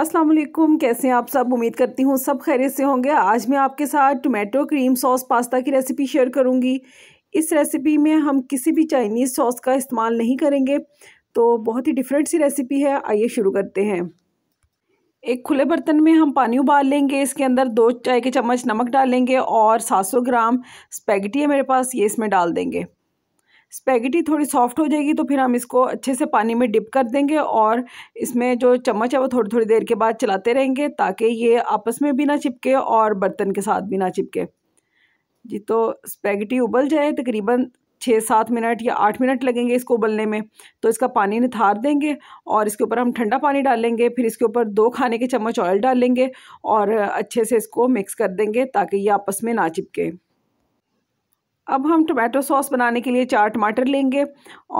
अस्सलाम वालेकुम कैसे हैं आप सब उम्मीद करती हूँ सब खैरियत से होंगे आज मैं आपके साथ टोमेटो क्रीम सॉस पास्ता की रेसिपी शेयर करूँगी इस रेसिपी में हम किसी भी चाइनीज़ सॉस का इस्तेमाल नहीं करेंगे तो बहुत ही डिफरेंट सी रेसिपी है आइए शुरू करते हैं एक खुले बर्तन में हम पानी उबाल लेंगे इसके अंदर दो चाय के चम्मच नमक डालेंगे और सौ ग्राम स्पैगेटी है मेरे पास ये इसमें डाल देंगे स्पेगेटी थोड़ी सॉफ्ट हो जाएगी तो फिर हम इसको अच्छे से पानी में डिप कर देंगे और इसमें जो चम्मच है वो थोड़ी थोड़ी देर के बाद चलाते रहेंगे ताकि ये आपस में भी ना चिपके और बर्तन के साथ भी ना चिपके जी तो स्पेगेटी उबल जाए तकरीबन छः सात मिनट या आठ मिनट लगेंगे इसको उबलने में तो इसका पानी निथार देंगे और इसके ऊपर हम ठंडा पानी डालेंगे फिर इसके ऊपर दो खाने के चम्मच ऑयल डालेंगे और अच्छे से इसको मिक्स कर देंगे ताकि ये आपस में ना चिपके अब हम टमाटो सॉस बनाने के लिए चार टमाटर लेंगे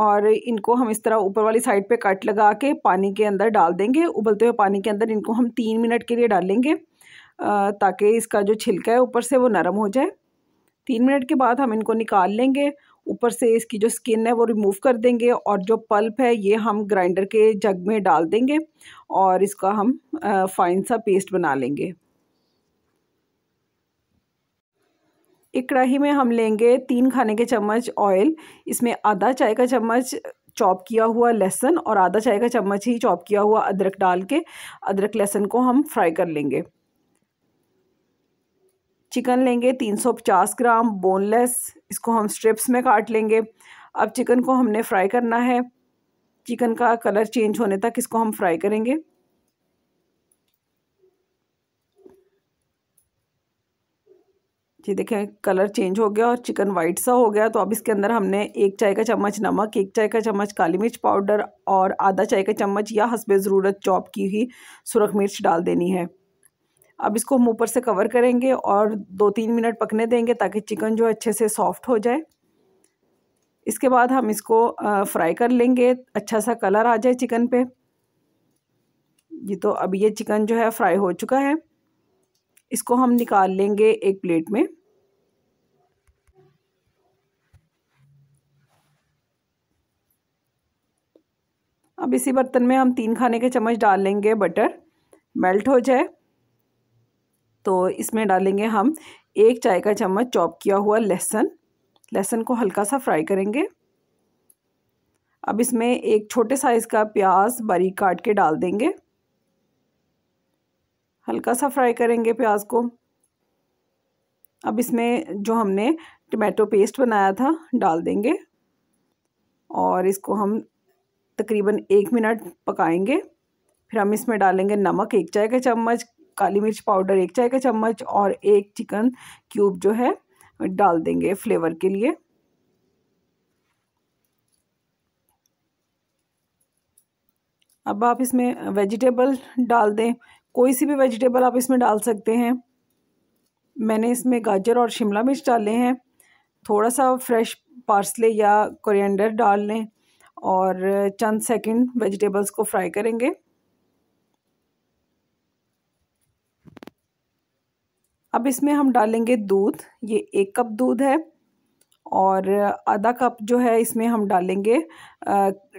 और इनको हम इस तरह ऊपर वाली साइड पे कट लगा के पानी के अंदर डाल देंगे उबलते हुए पानी के अंदर इनको हम तीन मिनट के लिए डालेंगे ताकि इसका जो छिलका है ऊपर से वो नरम हो जाए तीन मिनट के बाद हम इनको निकाल लेंगे ऊपर से इसकी जो स्किन है वो रिमूव कर देंगे और जो पल्प है ये हम ग्राइंडर के जग में डाल देंगे और इसका हम फाइन सा पेस्ट बना लेंगे एक कढ़ाई में हम लेंगे तीन खाने के चम्मच ऑयल इसमें आधा चाय का चम्मच चॉप किया हुआ लहसुन और आधा चाय का चम्मच ही चॉप किया हुआ अदरक डाल के अदरक लहसुन को हम फ्राई कर लेंगे चिकन लेंगे 350 ग्राम बोनलेस इसको हम स्ट्रिप्स में काट लेंगे अब चिकन को हमने फ्राई करना है चिकन का कलर चेंज होने तक इसको हम फ्राई करेंगे जी देखें कलर चेंज हो गया और चिकन वाइट सा हो गया तो अब इसके अंदर हमने एक चाय का चम्मच नमक एक चाय का चम्मच काली मिर्च पाउडर और आधा चाय का चम्मच या हंसबे ज़रूरत चॉप की हुई सुरख मिर्च डाल देनी है अब इसको हम ऊपर से कवर करेंगे और दो तीन मिनट पकने देंगे ताकि चिकन जो अच्छे से सॉफ्ट हो जाए इसके बाद हम इसको फ्राई कर लेंगे अच्छा सा कलर आ जाए चिकन पे जी तो अब ये चिकन जो है फ्राई हो चुका है इसको हम निकाल लेंगे एक प्लेट में अब इसी बर्तन में हम तीन खाने के चम्मच डाल लेंगे बटर मेल्ट हो जाए तो इसमें डालेंगे हम एक चाय का चम्मच चॉप किया हुआ लहसुन लहसुन को हल्का सा फ्राई करेंगे अब इसमें एक छोटे साइज़ का प्याज बारीक काट के डाल देंगे हल्का सा फ्राई करेंगे प्याज को अब इसमें जो हमने टमाटो पेस्ट बनाया था डाल देंगे और इसको हम तकरीबन एक मिनट पकाएंगे फिर हम इसमें डालेंगे नमक एक चाय का चम्मच काली मिर्च पाउडर एक चाय का चम्मच और एक चिकन क्यूब जो है डाल देंगे फ्लेवर के लिए अब आप इसमें वेजिटेबल डाल दें कोई सी भी वेजिटेबल आप इसमें डाल सकते हैं मैंने इसमें गाजर और शिमला मिर्च डाले हैं थोड़ा सा फ्रेश पार्सले या कोरिएंडर डाल लें और चंद सेकंड वेजिटेबल्स को फ्राई करेंगे अब इसमें हम डालेंगे दूध ये एक कप दूध है और आधा कप जो है इसमें हम डालेंगे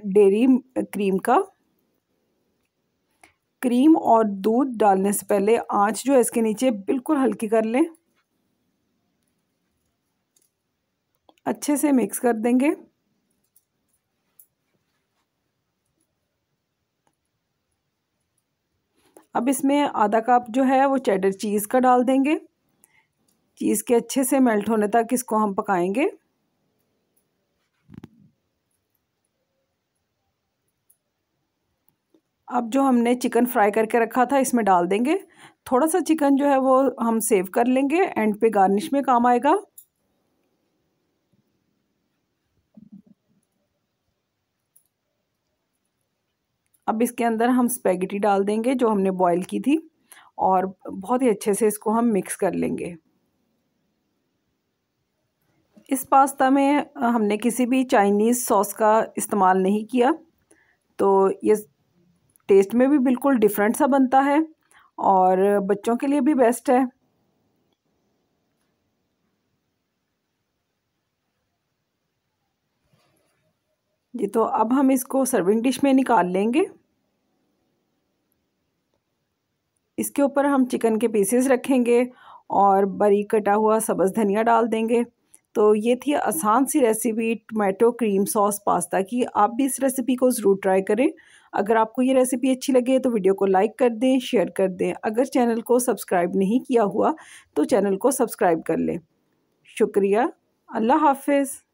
डेरी क्रीम का क्रीम और दूध डालने से पहले आँच जो है इसके नीचे बिल्कुल हल्की कर लें अच्छे से मिक्स कर देंगे अब इसमें आधा कप जो है वो चेडर चीज़ का डाल देंगे चीज़ के अच्छे से मेल्ट होने तक इसको हम पकाएंगे अब जो हमने चिकन फ्राई करके रखा था इसमें डाल देंगे थोड़ा सा चिकन जो है वो हम सेव कर लेंगे एंड पे गार्निश में काम आएगा अब इसके अंदर हम स्पेगेटी डाल देंगे जो हमने बॉईल की थी और बहुत ही अच्छे से इसको हम मिक्स कर लेंगे इस पास्ता में हमने किसी भी चाइनीज़ सॉस का इस्तेमाल नहीं किया तो ये टेस्ट में भी बिल्कुल डिफरेंट सा बनता है और बच्चों के लिए भी बेस्ट है जी तो अब हम इसको सर्विंग डिश में निकाल लेंगे इसके ऊपर हम चिकन के पीसेस रखेंगे और बारीक कटा हुआ सब्ज़ धनिया डाल देंगे तो ये थी आसान सी recipe tomato cream sauce pasta की आप भी इस रेसिपी को ज़रूर ट्राई करें अगर आपको ये रेसिपी अच्छी लगे तो वीडियो को लाइक कर दें शेयर कर दें अगर चैनल को सब्सक्राइब नहीं किया हुआ तो चैनल को सब्सक्राइब कर लें शुक्रिया अल्लाह हाफिज़